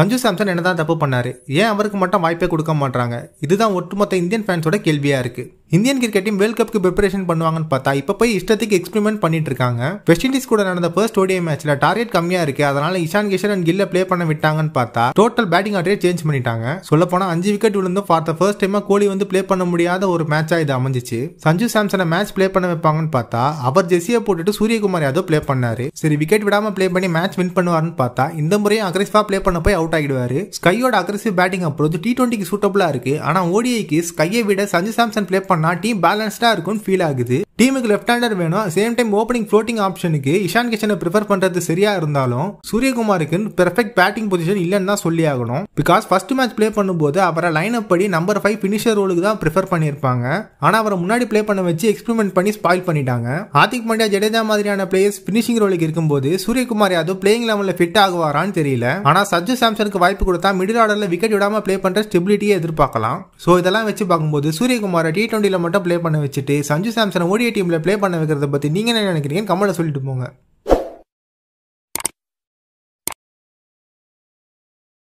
Sanju Samson என்ன தான் தப்பு பண்ணார் ஏன் அவருக்கு மட்டும் வாய்ப்பே கொடுக்க மாட்டாங்க இதுதான் ஒட்டுமொத்த இந்தியன் ஃபேன்ஸோட கேள்வியாக இருக்குது இந்தியன் கிரிக்கெட் டீம் வேர்ல்ட் கப்புக்கு ப்ரிப்பரேஷன் பண்ணுவாங்கன்னு பார்த்தா இப்போ போய் இஷ்டத்துக்கு எக்ஸ்பிரிமெண்ட் பண்ணிட்டு இருக்காங்க வெஸ்ட் இண்டீஸ் கூட நடந்த ஃபர்ஸ்ட் ஓடிஐ மேட்ச்ல டார்கெட் கம்மியா இருக்கு அதனால இஷான் கிஷன் அண்ட் கில்ல பிளே பண்ண விட்டாங்கன்னு பார்த்தா டோட்டல் பேட்டிங் ஆர்டரே சேஞ்ச் பண்ணிட்டாங்க சொல்ல போனா அஞ்சு விக்கெட் விழுந்தும் பார்த்த த ஃபர்ஸ்ட் டைம் கோலி வந்து பிளே பண்ண முடியாத ஒரு மேட்சா இது அமைஞ்சிச்சு சஞ்சு சாம்சனை மேட்ச் பிளே பண்ண வைப்பாங்கன்னு பார்த்தா அவர் ஜெஸியை போட்டுட்டு சூரியகுமார் யாதவ் பிளே பண்ணாரு சரி விக்கெட் விடாம பிளே பண்ணி மேட்ச் வின் பண்ணுவார்னு பார்த்தா இந்த முறையும் அக்ரெசிவா பிளே பண்ண போய் அவுட் ஆகிடுவாரு ஸ்கையோட அக்ரெசிவ் பேட்டிங் அப்ரோச் டி டுவெண்ட்டிக்கு சூட்டபிளா இருக்கு ஆனா ஓடிஐக்கு ஸ்கையை விட சஞ்சு சாம்சன் பிளே பண்ண நாட்டி பேலன்ஸ்டாக இருக்கும்னு ஃபீல் ஆகுது டீமுக்கு லெஃப்ட் ஹேண்டர் வேணும் சேம் டைம் ஓப்பனிங் ஃப்ளோட்டிங் ஆப்ஷனுக்கு இஷான் கிஷனை ப்ரிஃபர் பண்றது சரியா இருந்தாலும் சூரியகுமாருக்கு பெர்ஃபெக்ட் பேட்டிங் பொசிஷன் இல்லைன்னு தான் சொல்லி ஆகணும் பிகாஸ் ஃபர்ஸ்ட் மேட்ச் பிளே பண்ணும்போது அவரை லைன் அப் படி நம்பர் ஃபைவ் பினிஷர் ரோலுக்கு தான் ப்ரிஃபர் பண்ணியிருப்பாங்க ஆனால் அவரை முன்னாடி பிளே பண்ண வச்சு எக்ஸ்பெரிமெண்ட் பண்ணி ஸ்பாயில் பண்ணிட்டாங்க ஆதிக் பாண்டியா ஜடேஜா மாதிரியான பிளேயர்ஸ் பினிஷிங் ரோலுக்கு இருக்கும்போது சூரியகுமார் யாதவ் பிளேயிங் லெவலில் ஃபிட் ஆகுவாரான்னு தெரியல ஆனால் சஜ்ஜு சாம்சனுக்கு வாய்ப்பு கொடுத்தா மிடில் ஆர்டரில் விக்கெட் விடாமல் பிளே பண்ணுற ஸ்டெபிலிட்டியே எதிர்பார்க்கலாம் ஸோ இதெல்லாம் வச்சு பார்க்கும்போது சூரியகுமாரை டி ட்வெண்ட்டியில் மட்டும் பிளே பண்ண வச்சுட்டு சஞ்சு சாம்சனை ஓடி டீமில் ப்ளே பண்ண வைக்கிறத பற்றி நீங்கள் என்ன நினைக்கிறீங்கன்னு கமலை சொல்லிட்டு போங்க